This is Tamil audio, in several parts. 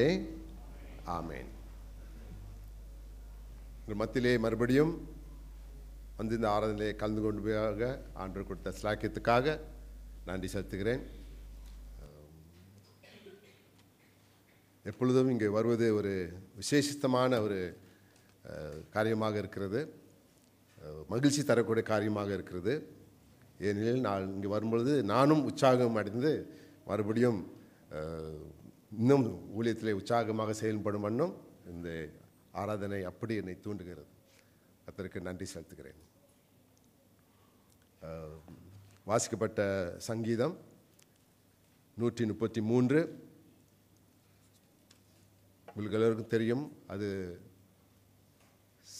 நாமத்தினாலே ஆமேன் உங்கள் மத்தியிலே மறுபடியும் வந்து இந்த ஆராதனையிலே கலந்து கொண்டு போயாக ஆண்டு கொடுத்த சிலாக்கியத்துக்காக நன்றி செலுத்துகிறேன் எப்பொழுதும் இங்கே வருவது ஒரு விசேஷித்தமான ஒரு காரியமாக இருக்கிறது மகிழ்ச்சி தரக்கூடிய காரியமாக இருக்கிறது ஏனெனில் நான் இங்கே வரும்பொழுது நானும் உற்சாகம் அடைந்து மறுபடியும் இன்னும் ஊழியத்திலே உற்சாகமாக செயல்படும் வண்ணம் இந்த ஆராதனை அப்படி என்னை தூண்டுகிறது அதற்கு நன்றி செலுத்துகிறேன் வாசிக்கப்பட்ட சங்கீதம் நூற்றி முப்பத்தி மூன்று உங்களுக்கு எல்லோருக்கும் தெரியும் அது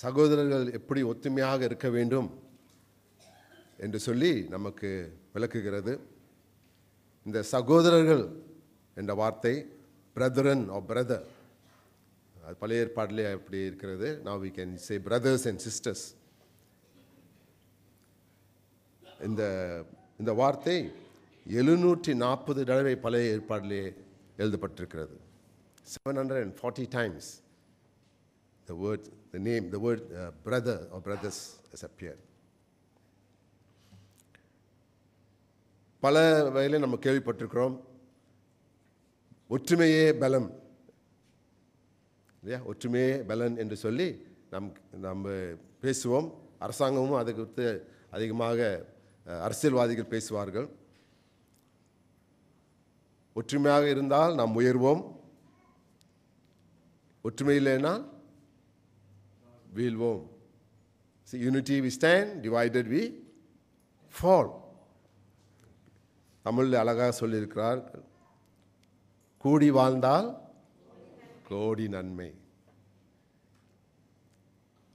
சகோதரர்கள் எப்படி ஒத்துமையாக இருக்க வேண்டும் என்று சொல்லி நமக்கு விளக்குகிறது இந்த சகோதரர்கள் என்ற வார்த்தை பிரதரன் ஆர் பிரதர் அது பழைய ஏற்பாட்டிலே அப்படி இருக்கிறது நான் we can say brothers and sisters இந்த இந்த வார்த்தை எழுநூற்றி நாற்பது தடவை பழைய ஏற்பாட்டிலே எழுதப்பட்டிருக்கிறது seven hundred and forty times the word the name the word brother brother brothers brothers has பல வகையில் நம்ம கேள்விப்பட்டிருக்கிறோம் ஒற்றுமையே பலம் இல்லையா ஒற்றுமையே பலன் என்று சொல்லி நம் நம்ம பேசுவோம் அரசாங்கமும் அதை குறித்து அதிகமாக அரசியல்வாதிகள் பேசுவார்கள் ஒற்றுமையாக இருந்தால் நாம் உயர்வோம் ஒற்றுமை இல்லைன்னா வீழ்வோம் unity we stand divided we fall தமிழில் அழகாக சொல்லியிருக்கிறார்கள் கூடி வாழ்ந்தால் கோடி நன்மை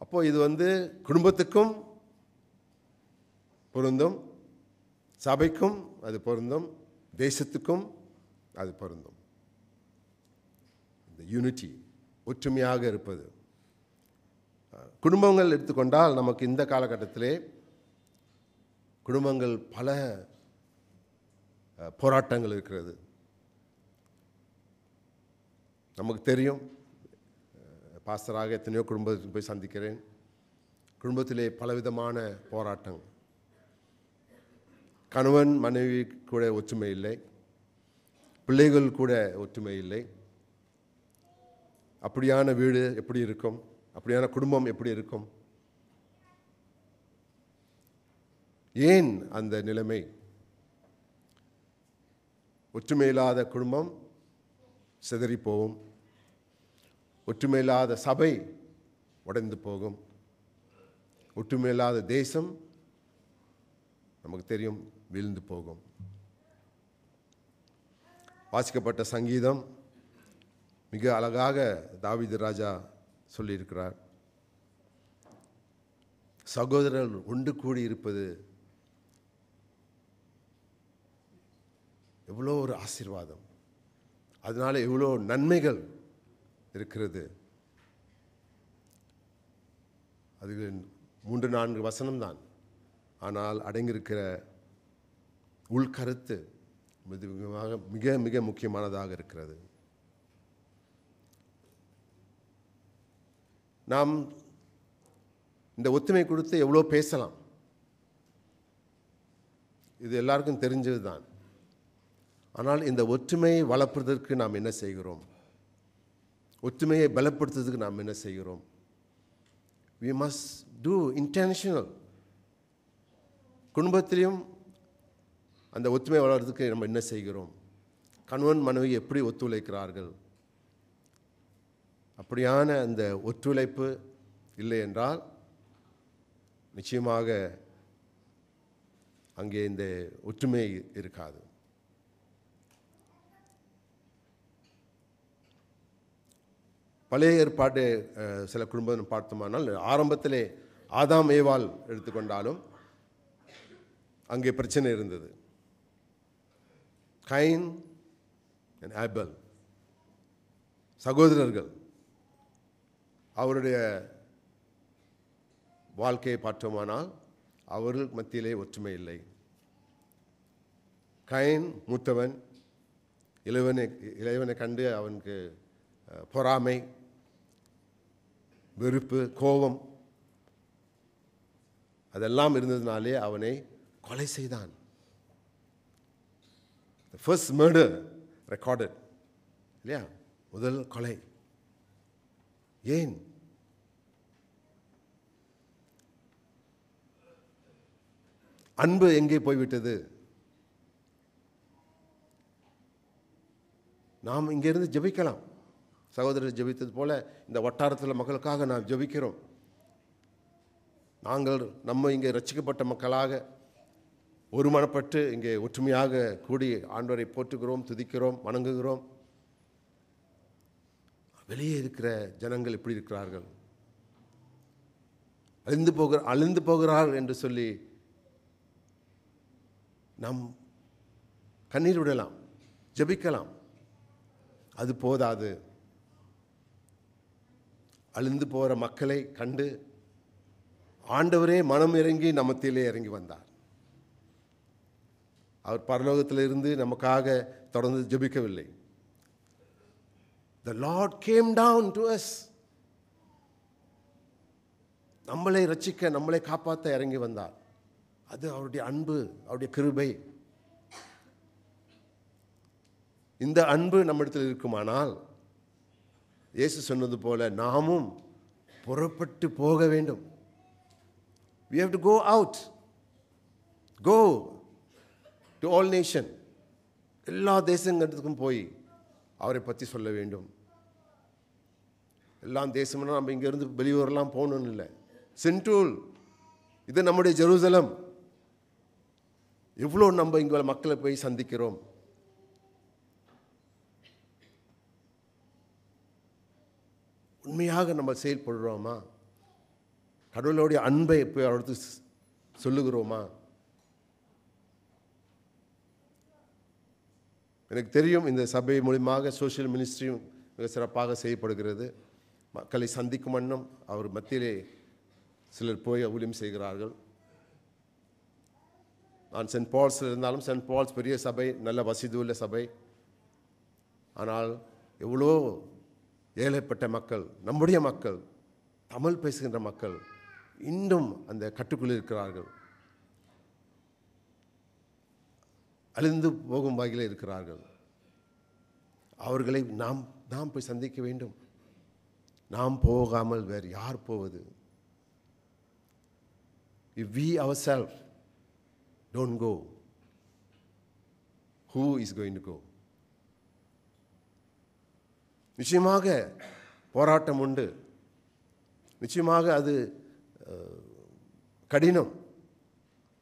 அப்போ இது வந்து குடும்பத்துக்கும் பொருந்தும் சபைக்கும் அது பொருந்தும் தேசத்துக்கும் அது பொருந்தும் இந்த யூனிட்டி ஒற்றுமையாக இருப்பது குடும்பங்கள் எடுத்துக்கொண்டால் நமக்கு இந்த காலகட்டத்திலே குடும்பங்கள் பல போராட்டங்கள் இருக்கிறது நமக்கு தெரியும் பாஸ்டராக எத்தனையோ குடும்பத்துக்கு போய் சந்திக்கிறேன் குடும்பத்திலே பலவிதமான போராட்டங்கள் கணவன் மனைவி கூட ஒற்றுமை இல்லை பிள்ளைகள் கூட ஒற்றுமை இல்லை அப்படியான வீடு எப்படி இருக்கும் அப்படியான குடும்பம் எப்படி இருக்கும் ஏன் அந்த நிலைமை ஒற்றுமை இல்லாத குடும்பம் சிதறிப்போவோம் ஒற்றுமையில்லாத சபை உடைந்து போகும் ஒற்றுமையில்லாத தேசம் நமக்கு தெரியும் வீழ்ந்து போகும் வாசிக்கப்பட்ட சங்கீதம் மிக அழகாக தாவிது ராஜா சொல்லியிருக்கிறார் சகோதரர்கள் ஒன்று கூடி இருப்பது எவ்வளோ ஒரு ஆசீர்வாதம் அதனால் எவ்வளோ நன்மைகள் இருக்கிறது அது மூன்று நான்கு வசனம்தான் ஆனால் அடங்கியிருக்கிற உள்கருத்து மிக மிக மிக முக்கியமானதாக இருக்கிறது நாம் இந்த ஒத்துமை கொடுத்து எவ்வளோ பேசலாம் இது எல்லாருக்கும் தெரிஞ்சது தான் ஆனால் இந்த ஒற்றுமையை வளர்ப்பதற்கு நாம் என்ன செய்கிறோம் ஒற்றுமையை பலப்படுத்துறதுக்கு நாம் என்ன செய்கிறோம் வி மஸ்ட் டூ இன்டென்ஷனல் குடும்பத்திலையும் அந்த ஒற்றுமை வளர்கிறதுக்கு நம்ம என்ன செய்கிறோம் கணவன் மனைவி எப்படி ஒத்துழைக்கிறார்கள் அப்படியான அந்த ஒத்துழைப்பு இல்லை என்றால் நிச்சயமாக அங்கே இந்த ஒற்றுமை இருக்காது பழைய ஏற்பாடு சில குடும்பம் பார்த்தோமானால் ஆரம்பத்திலே ஆதாம் ஏவால் எடுத்துக்கொண்டாலும் அங்கே பிரச்சனை இருந்தது கைன் அண்ட் ஆபல் சகோதரர்கள் அவருடைய வாழ்க்கையை பார்த்தோமானால் அவர்கள் மத்தியிலே ஒற்றுமை இல்லை கைன் மூத்தவன் இளைவனை இளைவனை கண்டு அவனுக்கு பொறாமை வெறுப்பு கோபம் அதெல்லாம் இருந்ததுனாலே அவனை கொலை செய்தான் ஃபர்ஸ்ட் மர்டர் ரெக்கார்டட் இல்லையா முதல் கொலை ஏன் அன்பு எங்கே போய்விட்டது நாம் இங்கேருந்து ஜெபிக்கலாம் சகோதரர் ஜெபித்தது போல் இந்த வட்டாரத்தில் மக்களுக்காக நாம் ஜெபிக்கிறோம் நாங்கள் நம்ம இங்கே ரசிக்கப்பட்ட மக்களாக ஒருமனப்பட்டு இங்கே ஒற்றுமையாக கூடி ஆண்டவரை போற்றுகிறோம் துதிக்கிறோம் வணங்குகிறோம் வெளியே இருக்கிற ஜனங்கள் எப்படி இருக்கிறார்கள் அழிந்து போகிற அழிந்து போகிறார் என்று சொல்லி நாம் கண்ணீர் விடலாம் ஜபிக்கலாம் அது போதாது அழிந்து போகிற மக்களை கண்டு ஆண்டவரே மனம் இறங்கி நமத்திலே இறங்கி வந்தார் அவர் பரலோகத்தில் இருந்து நமக்காக தொடர்ந்து ஜபிக்கவில்லை the Lord came down to us நம்மளை ரச்சிக்க நம்மளை காப்பாற்ற இறங்கி வந்தார் அது அவருடைய அன்பு அவருடைய கிருபை இந்த அன்பு நம்மிடத்தில் இருக்குமானால் இயேசு சொன்னது போல நாமும் புறப்பட்டு போக வேண்டும் we have to go out go to all nation எல்லா தேசங்கிறதுக்கும் போய் அவரை பற்றி சொல்ல வேண்டும் எல்லாம் தேசம்னா நம்ம இங்கேருந்து வெளியூரெலாம் போகணும்னு இல்லை சென்ட்ரூல் இது நம்முடைய ஜெருசலம் எவ்வளோ நம்ம இங்கே மக்களை போய் சந்திக்கிறோம் உண்மையாக நம்ம செயல்படுறோமா கடவுளுடைய அன்பை போய் அவருக்கு சொல்லுகிறோமா எனக்கு தெரியும் இந்த சபை மூலியமாக சோசியல் மினிஸ்ட்ரியும் மிக சிறப்பாக செய்யப்படுகிறது மக்களை சந்திக்கும் வண்ணம் அவர் மத்தியிலே சிலர் போய் ஊழியம் செய்கிறார்கள் நான் சென்ட் பால்ஸில் இருந்தாலும் சென்ட் பால்ஸ் பெரிய சபை நல்ல வசதி உள்ள சபை ஆனால் எவ்வளோ ஏழைப்பட்ட மக்கள் நம்முடைய மக்கள் தமிழ் பேசுகின்ற மக்கள் இன்னும் அந்த கட்டுக்குள் இருக்கிறார்கள் அழிந்து போகும் வகையில் இருக்கிறார்கள் அவர்களை நாம் நாம் போய் சந்திக்க வேண்டும் நாம் போகாமல் வேறு யார் போவது if we our self don't go who is going to go நிச்சயமாக போராட்டம் உண்டு நிச்சயமாக அது கடினம்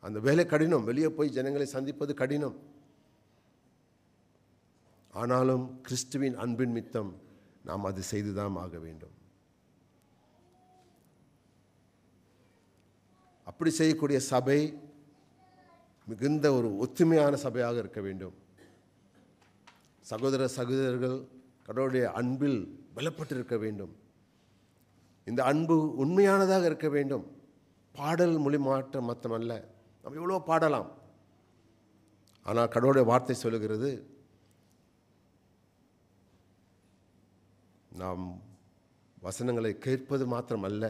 அந்த வேலை கடினம் வெளியே போய் ஜனங்களை சந்திப்பது கடினம் ஆனாலும் கிறிஸ்துவின் அன்பின் மித்தம் நாம் அது செய்துதான் ஆக வேண்டும் அப்படி செய்யக்கூடிய சபை மிகுந்த ஒரு ஒத்துமையான சபையாக இருக்க வேண்டும் சகோதர சகோதரர்கள் கடவுளுடைய அன்பில் பலப்பட்டிருக்க வேண்டும் இந்த அன்பு உண்மையானதாக இருக்க வேண்டும் பாடல் மொழி மாற்றம் மற்றமல்ல நம்ம எவ்வளோ பாடலாம் ஆனால் கடவுளுடைய வார்த்தை சொல்லுகிறது நாம் வசனங்களை கேட்பது மாத்திரம் அல்ல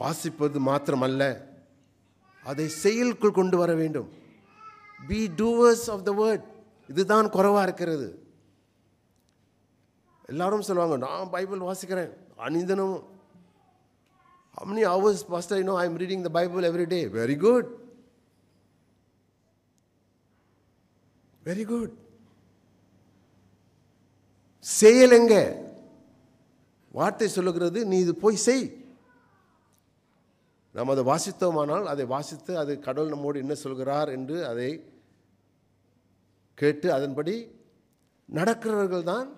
வாசிப்பது அல்ல அதை செயலுக்குள் கொண்டு வர வேண்டும் be doers of the word இதுதான் குறைவாக இருக்கிறது எல்லாரும் சொல்லுவாங்க நான் பைபிள் வாசிக்கிறேன் அனிதனமும் How many hours, first I know I'm reading the Bible every day very good very good செயல் எங்க வார்த்தை சொல்லுகிறது நீ இது போய் செய் நாம் அதை வாசித்தோமானால் அதை வாசித்து அது கடவுள் நம்மோடு என்ன சொல்கிறார் என்று அதை கேட்டு அதன்படி நடக்கிறவர்கள் தான்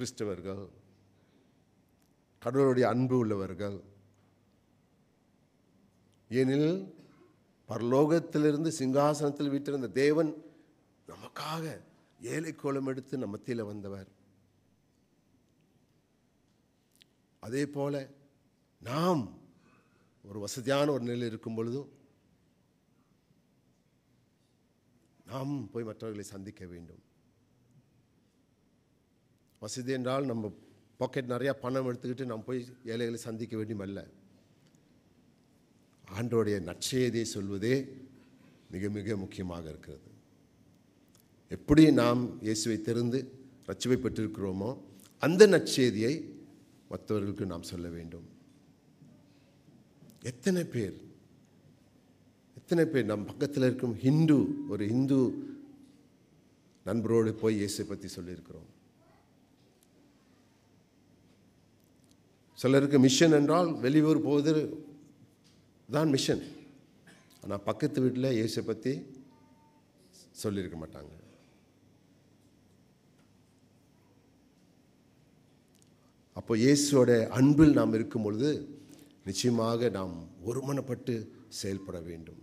கிறிஸ்தவர்கள் கடவுளுடைய அன்பு உள்ளவர்கள் ஏனில் பரலோகத்திலிருந்து சிங்காசனத்தில் வீட்டிருந்த தேவன் நமக்காக ஏழை கோலம் எடுத்து நம்ம மத்தியில் வந்தவர் அதே போல நாம் ஒரு வசதியான ஒரு நிலையில் இருக்கும் பொழுதும் நாம் போய் மற்றவர்களை சந்திக்க வேண்டும் வசதி என்றால் நம்ம பாக்கெட் நிறையா பணம் எடுத்துக்கிட்டு நாம் போய் ஏழைகளை சந்திக்க வேண்டியும் அல்ல ஆண்டோடைய நற்செய்தியை சொல்வதே மிக மிக முக்கியமாக இருக்கிறது எப்படி நாம் இயேசுவை தெரிந்து ரச்சுவை பெற்றிருக்கிறோமோ அந்த நற்செய்தியை மற்றவர்களுக்கு நாம் சொல்ல வேண்டும் எத்தனை பேர் எத்தனை பேர் நம் பக்கத்தில் இருக்கும் ஹிந்து ஒரு ஹிந்து நண்பரோடு போய் இயேசுவை பற்றி சொல்லியிருக்கிறோம் சிலருக்கு மிஷன் என்றால் வெளியூர் போவது தான் மிஷன் ஆனால் பக்கத்து வீட்டில் இயேசு பற்றி சொல்லியிருக்க மாட்டாங்க அப்போ இயேசுவோட அன்பில் நாம் இருக்கும் பொழுது நிச்சயமாக நாம் ஒருமனப்பட்டு செயல்பட வேண்டும்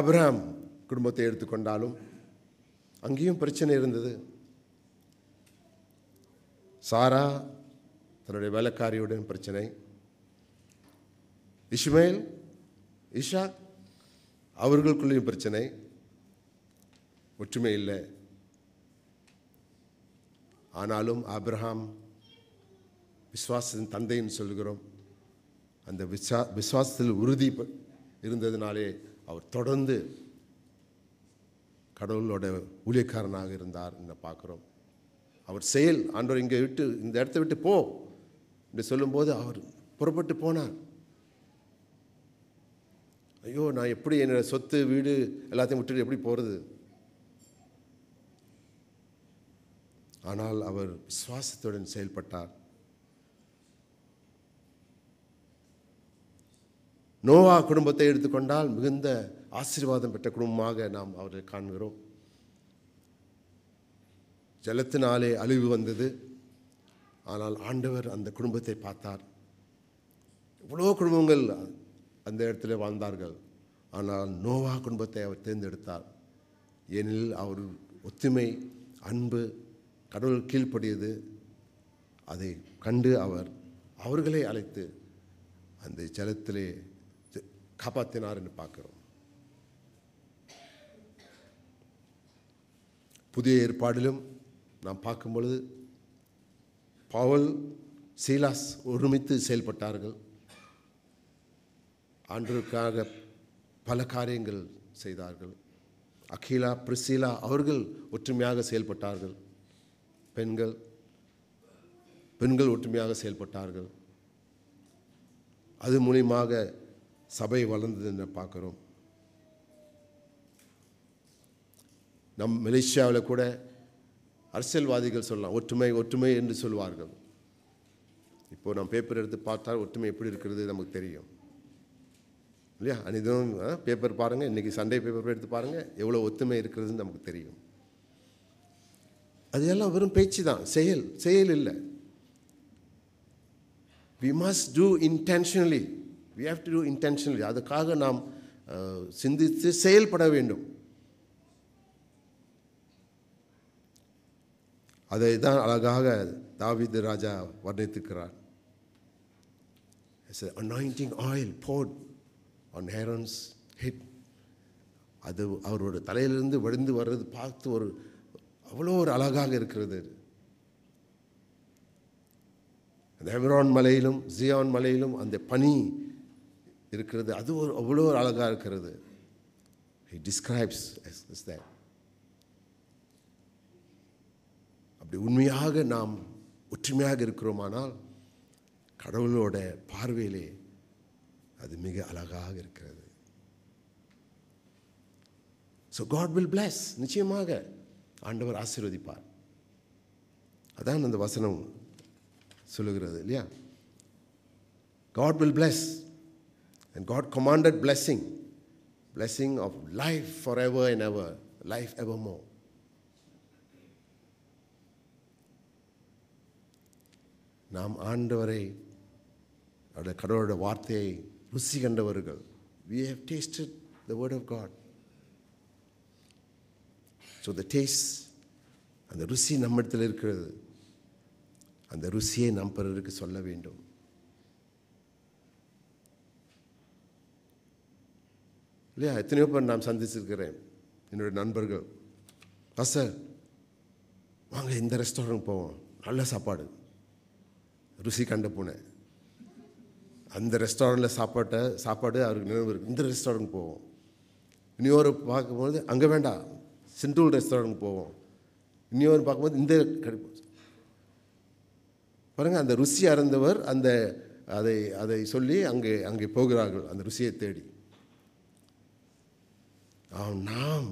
அப்ராம் குடும்பத்தை எடுத்துக்கொண்டாலும் அங்கேயும் பிரச்சனை இருந்தது சாரா தன்னுடைய வேலைக்காரியுடன் பிரச்சனை இஸ்மேல் இஷா அவர்களுக்குள்ளேயும் பிரச்சனை ஒற்றுமை இல்லை ஆனாலும் ஆப்ரஹாம் விஸ்வாசத்தின் தந்தைன்னு சொல்கிறோம் அந்த விஸ்வா விஸ்வாசத்தில் உறுதி இருந்ததுனாலே அவர் தொடர்ந்து கடவுளோட ஊழியக்காரனாக இருந்தார் என்று பார்க்குறோம் அவர் செயல் ஆண்டவர் இங்கே விட்டு இந்த இடத்த விட்டு போ என்று சொல்லும்போது அவர் புறப்பட்டு போனார் ஐயோ நான் எப்படி என்னோடய சொத்து வீடு எல்லாத்தையும் விட்டுட்டு எப்படி போகிறது ஆனால் அவர் விசுவாசத்துடன் செயல்பட்டார் நோவா குடும்பத்தை எடுத்துக்கொண்டால் மிகுந்த ஆசீர்வாதம் பெற்ற குடும்பமாக நாம் அவரை காண்கிறோம் ஜலத்தினாலே அழிவு வந்தது ஆனால் ஆண்டவர் அந்த குடும்பத்தை பார்த்தார் எவ்வளோ குடும்பங்கள் அந்த இடத்துல வாழ்ந்தார்கள் ஆனால் நோவா குடும்பத்தை அவர் தேர்ந்தெடுத்தார் ஏனெனில் அவர் ஒத்துமை அன்பு கடவுள் கீழ்ப்படியது அதை கண்டு அவர் அவர்களை அழைத்து அந்த ஜலத்திலே காப்பாற்றினார் என்று பார்க்கிறோம் புதிய ஏற்பாடிலும் நாம் பார்க்கும் பொழுது பவுல் சீலாஸ் ஒருமித்து செயல்பட்டார்கள் ஆண்டுக்காக பல காரியங்கள் செய்தார்கள் அகிலா பிரிசிலா அவர்கள் ஒற்றுமையாக செயல்பட்டார்கள் பெண்கள் பெண்கள் ஒற்றுமையாக செயல்பட்டார்கள் அது மூலியமாக சபை வளர்ந்ததுன்னு பார்க்குறோம் நம் மலேசியாவில் கூட அரசியல்வாதிகள் சொல்லலாம் ஒற்றுமை ஒற்றுமை என்று சொல்வார்கள் இப்போது நம்ம பேப்பர் எடுத்து பார்த்தால் ஒற்றுமை எப்படி இருக்கிறது நமக்கு தெரியும் இல்லையா அனிதம் பேப்பர் பாருங்கள் இன்றைக்கி சண்டே பேப்பர் எடுத்து பாருங்கள் எவ்வளோ ஒற்றுமை இருக்கிறதுன்னு நமக்கு தெரியும் அதையெல்லாம் வெறும் பேச்சு தான் செயல் செயல் இல்லை we must do intentionally we have to do intentionally அதுக்காக நாம் சிந்தித்து செயல்பட வேண்டும் அதை தான் அழகாக தாவிது ராஜா வர்ணித்துக்கிறார் it's oil poured on Aaron's head அது அவரோட தலையிலிருந்து விழுந்து வர்றது பார்த்து ஒரு அவ்வளோ ஒரு அழகாக இருக்கிறது ஹெமரான் மலையிலும் ஜியான் மலையிலும் அந்த பனி இருக்கிறது அது ஒரு அவ்வளோ ஒரு அழகாக இருக்கிறது ஹி டிஸ்கிரைப்ஸ் இஸ் தேட் அப்படி உண்மையாக நாம் ஒற்றுமையாக இருக்கிறோமானால் கடவுளோட பார்வையிலே அது மிக அழகாக இருக்கிறது ஸோ காட் வில் பிளஸ் நிச்சயமாக ஆண்டவர் ஆசீர்வதிப்பார் அதான் அந்த வசனம் சொல்லுகிறது இல்லையா God will bless and God commanded blessing blessing of life for ever and ever life ever more நாம் ஆண்டவரை அவருடைய கடவுளோட வார்த்தையை ருசி கண்டவர்கள் we have tasted the word of God so the taste அந்த ருசி நம்மிடத்தில் இருக்கிறது அந்த ருசியை நம் பிறருக்கு சொல்ல வேண்டும் இல்லையா எத்தனையோ பேர் நான் சந்திச்சிருக்கிறேன் என்னுடைய நண்பர்கள் சார் வாங்க இந்த ரெஸ்டாரண்ட் போவோம் நல்ல சாப்பாடு ருசி கண்ட பூனை அந்த ரெஸ்டாரண்ட்டில் சாப்பாட்டை சாப்பாடு அவருக்கு நினைவு இருக்குது இந்த ரெஸ்டாரண்ட் போவோம் இன்னொரு பார்க்கும்போது அங்கே வேண்டாம் சிண்டூல் ரெஸ்டாரண்ட் போவோம் இன்னொரு பார்க்கும்போது இந்த பாருங்கள் அந்த ருசி அறந்தவர் அந்த அதை அதை சொல்லி அங்கே அங்கே போகிறார்கள் அந்த ருசியை தேடி நாம்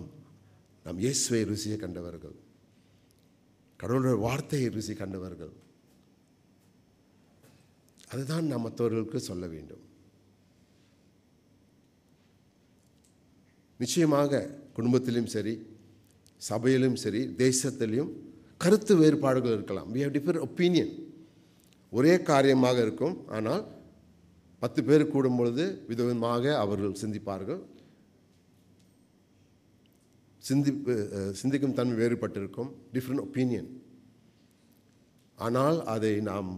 நாம் இயேசுவை ருசியை கண்டவர்கள் கடவுளுடைய வார்த்தையை ருசி கண்டவர்கள் அதுதான் நாம் மற்றவர்களுக்கு சொல்ல வேண்டும் நிச்சயமாக குடும்பத்திலும் சரி சபையிலும் சரி தேசத்திலையும் கருத்து வேறுபாடுகள் இருக்கலாம் வி ஹவ் டிஃபர் ஒப்பீனியன் ஒரே காரியமாக இருக்கும் ஆனால் பத்து பேர் கூடும் பொழுது விதவிதமாக அவர்கள் சிந்திப்பார்கள் சிந்தி சிந்திக்கும் தன்மை வேறுபட்டிருக்கும் டிஃப்ரெண்ட் ஒப்பீனியன் ஆனால் அதை நாம்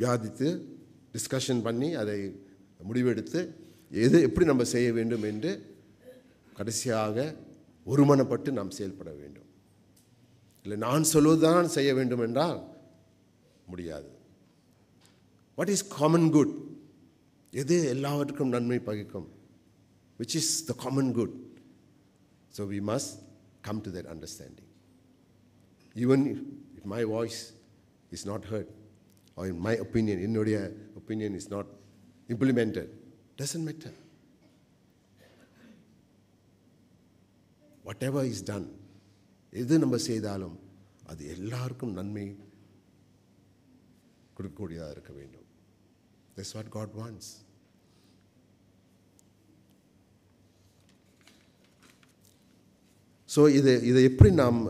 வியாதித்து டிஸ்கஷன் பண்ணி அதை முடிவெடுத்து எது எப்படி நம்ம செய்ய வேண்டும் என்று கடைசியாக ஒருமனப்பட்டு நாம் செயல்பட வேண்டும் இல்லை நான் சொல்வதுதான் செய்ய வேண்டும் என்றால் முடியாது வாட் இஸ் காமன் குட் எது எல்லாவற்றுக்கும் நன்மை பகிக்கும் which is the common good so we must come to that understanding even if my voice is not heard or in my opinion, என்னுடைய opinion is not implemented, doesn't matter. Whatever is done எது நம்ம செய்தாலும் அது எல்லாருக்கும் நன்மை கொடுக்கக்கூடியதாக இருக்க வேண்டும் this what God wants so இது இதை எப்படி நாம்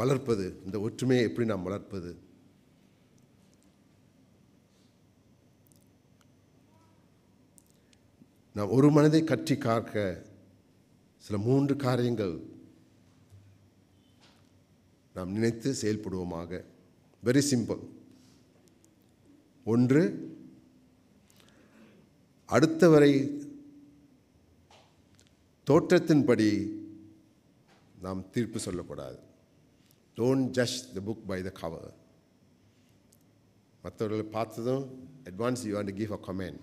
வளர்ப்பது இந்த ஒற்றுமையை எப்படி நாம் வளர்ப்பது நாம் ஒரு மனதை கற்றி காக்க சில மூன்று காரியங்கள் நாம் நினைத்து செயல்படுவோமாக வெரி சிம்பிள் ஒன்று அடுத்தவரை தோற்றத்தின்படி நாம் தீர்ப்பு சொல்லக்கூடாது don't judge the book by the cover மற்றவர்களை பார்த்ததும் advance you want give a comment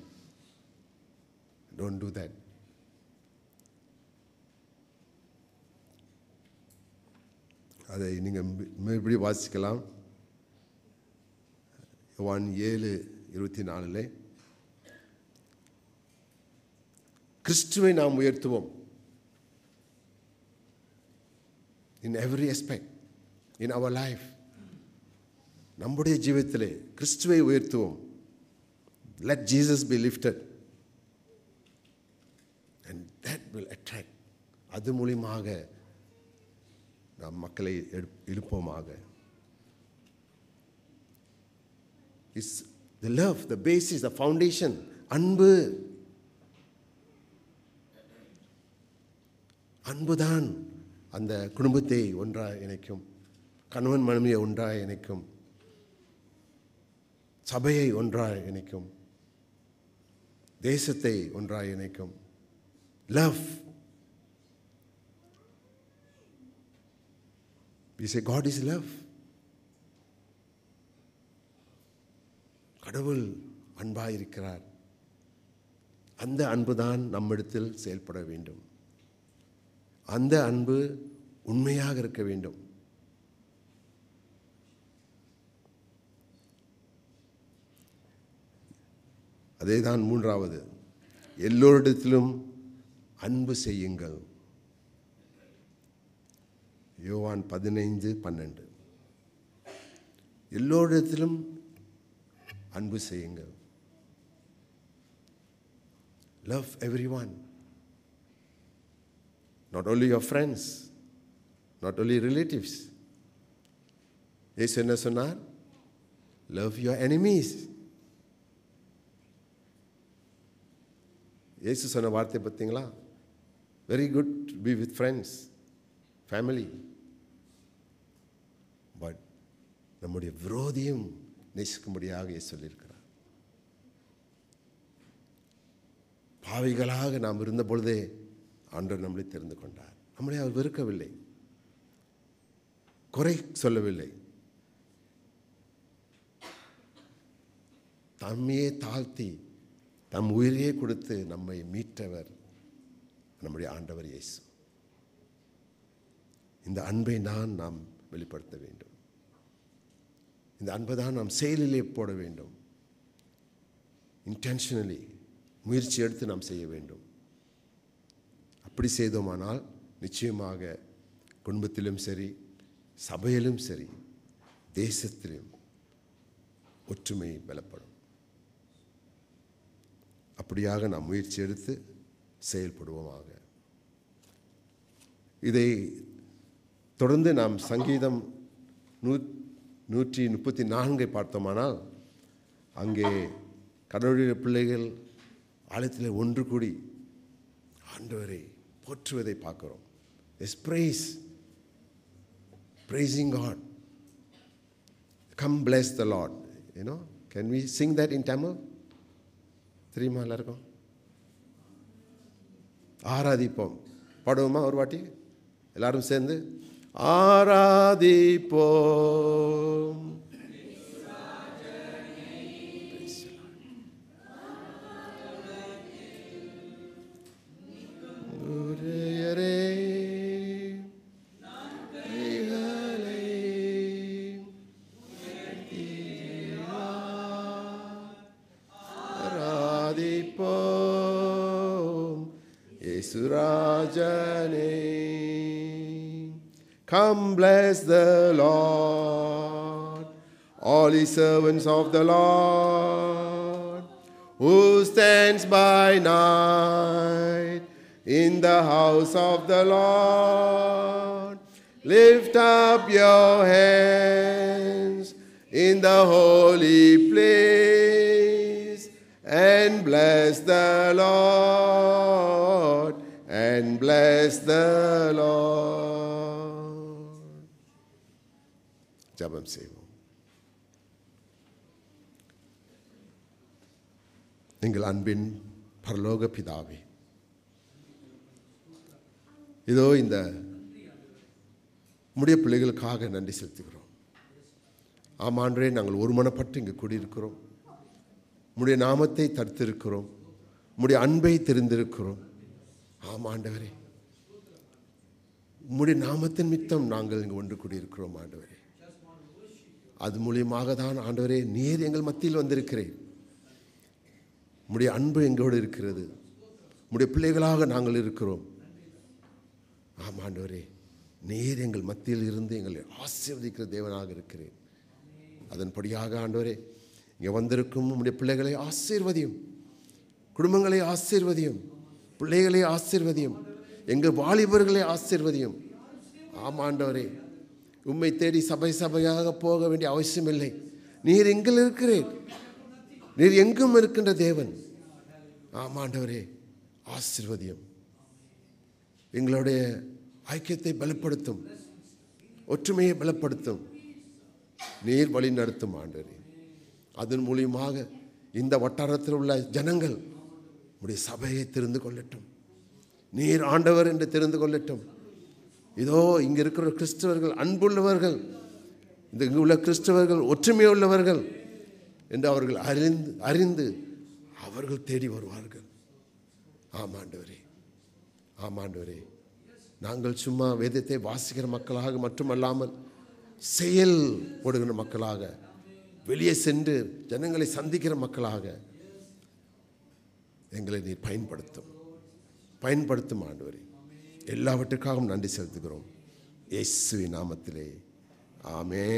Don't do that. அதை நீங்கள் மறுபடி வாசிக்கலாம் ஒன் ஏழு இருபத்தி நாலில் கிறிஸ்துவை நாம் உயர்த்துவோம் in every aspect in our life நம்முடைய ஜீவத்தில் கிறிஸ்துவை உயர்த்துவோம் let Jesus be lifted that will attract அது மூலியமாக நாம் மக்களை எழுப்போமாக is the love the basis the foundation அன்பு அன்புதான் அந்த குடும்பத்தை ஒன்றாக இணைக்கும் கணவன் மனைவியை ஒன்றாக இணைக்கும் சபையை ஒன்றாக இணைக்கும் தேசத்தை ஒன்றாக இணைக்கும் Love. We say God is love. கடவுள் அன்பாக இருக்கிறார் அந்த அன்பு தான் நம்மிடத்தில் செயல்பட வேண்டும் அந்த அன்பு உண்மையாக இருக்க வேண்டும் அதே தான் மூன்றாவது எல்லோரிடத்திலும் அன்பு செய்யுங்கள் யோவான் பதினைந்து பன்னெண்டு எல்லோரிடத்திலும் அன்பு செய்யுங்கள் love everyone not only your friends not only relatives ஏசு என்ன சொன்னார் லவ் யுவர் எனிமீஸ் ஏசு சொன்ன வார்த்தை பார்த்தீங்களா Very good to be with friends, family. But நம்முடைய விரோதியும் நேசிக்கும்படியாக சொல்லியிருக்கிறார் பாவிகளாக நாம் இருந்த பொழுதே ஆண்டவர் நம்மளை தெரிந்து கொண்டார் நம்மளை அவர் வெறுக்கவில்லை குறை சொல்லவில்லை தம்மையே தாழ்த்தி தம் உயிரையே கொடுத்து நம்மை மீட்டவர் நம்முடைய ஆண்டவர் இயேசு இந்த அன்பை தான் நாம் வெளிப்படுத்த வேண்டும் இந்த அன்பை தான் நாம் செயலிலே போட வேண்டும் இன்டென்ஷனலி முயற்சி எடுத்து நாம் செய்ய வேண்டும் அப்படி செய்தோமானால் நிச்சயமாக குடும்பத்திலும் சரி சபையிலும் சரி தேசத்திலும் ஒற்றுமை பலப்படும் அப்படியாக நாம் முயற்சி எடுத்து செயல்படுவோமாக இதை தொடர்ந்து நாம் சங்கீதம் நூ நூற்றி முப்பத்தி நான்கை பார்த்தோமானால் அங்கே கடவுளுடைய பிள்ளைகள் ஆழத்தில் ஒன்று கூடி ஆண்டவரை போற்றுவதை பார்க்குறோம் எஸ் பிரைஸ் praising ஆட் கம் பிளேஸ் த லாட் ஏனோ can we sing that in in தெரியுமா எல்லாருக்கும் ஆராதிப்போம் பாடுவோமா ஒரு வாட்டி எல்லாரும் சேர்ந்து ஆராதிப்போம் the Lord, who stands by night in the house of the Lord. Lift up your hands in the holy place and bless the Lord, and bless the Lord. ജപം ചെയ്യും எங்கள் அன்பின் பரலோக பிதாவே இதோ இந்த முடிய பிள்ளைகளுக்காக நன்றி செலுத்துகிறோம் ஆமான்றே நாங்கள் ஒருமனப்பட்டு இங்கே கூடியிருக்கிறோம் முடிய நாமத்தை தடுத்திருக்கிறோம் முடிய அன்பை தெரிந்திருக்கிறோம் ஆம் ஆண்டவரே உம்முடைய நாமத்தின் மித்தம் நாங்கள் இங்கு ஒன்று கூடியிருக்கிறோம் ஆண்டவரே அது மூலியமாக தான் ஆண்டவரே நீர் எங்கள் மத்தியில் வந்திருக்கிறேன் உம்முடைய அன்பு எங்களோடு இருக்கிறது உம்முடைய பிள்ளைகளாக நாங்கள் இருக்கிறோம் ஆமாண்டவரே நேர் எங்கள் மத்தியில் இருந்து எங்களை ஆசீர்வதிக்கிற தேவனாக இருக்கிறேன் அதன்படியாக ஆண்டவரே இங்கே வந்திருக்கும் உம்முடைய பிள்ளைகளை ஆசீர்வதியும் குடும்பங்களை ஆசீர்வதியும் பிள்ளைகளை ஆசீர்வதியும் எங்கள் வாலிபர்களை ஆசீர்வதியும் ஆமாண்டவரே உம்மை தேடி சபை சபையாக போக வேண்டிய அவசியம் இல்லை நீர் எங்கள் இருக்கிறேன் நீர் எங்கும் இருக்கின்ற தேவன் ஆமாண்டவரே ஆசிர்வதியம் எங்களுடைய ஐக்கியத்தை பலப்படுத்தும் ஒற்றுமையை பலப்படுத்தும் நீர் வழி நடத்தும் ஆண்டவரே அதன் மூலியமாக இந்த வட்டாரத்தில் உள்ள ஜனங்கள் உடைய சபையை தெரிந்து கொள்ளட்டும் நீர் ஆண்டவர் என்று தெரிந்து கொள்ளட்டும் இதோ இங்கே இருக்கிற கிறிஸ்தவர்கள் அன்புள்ளவர்கள் இந்த இங்கே உள்ள கிறிஸ்தவர்கள் ஒற்றுமை உள்ளவர்கள் என்று அவர்கள் அறிந்து அறிந்து அவர்கள் தேடி வருவார்கள் ஆமாண்டவரே ஆமாண்டவரே நாங்கள் சும்மா வேதத்தை வாசிக்கிற மக்களாக மட்டுமல்லாமல் செயல் போடுகிற மக்களாக வெளியே சென்று ஜனங்களை சந்திக்கிற மக்களாக எங்களை நீர் பயன்படுத்தும் பயன்படுத்தும் ஆண்டவரே எல்லாவற்றுக்காகவும் நன்றி செலுத்துகிறோம் இயேசுவின் நாமத்திலே ஆமே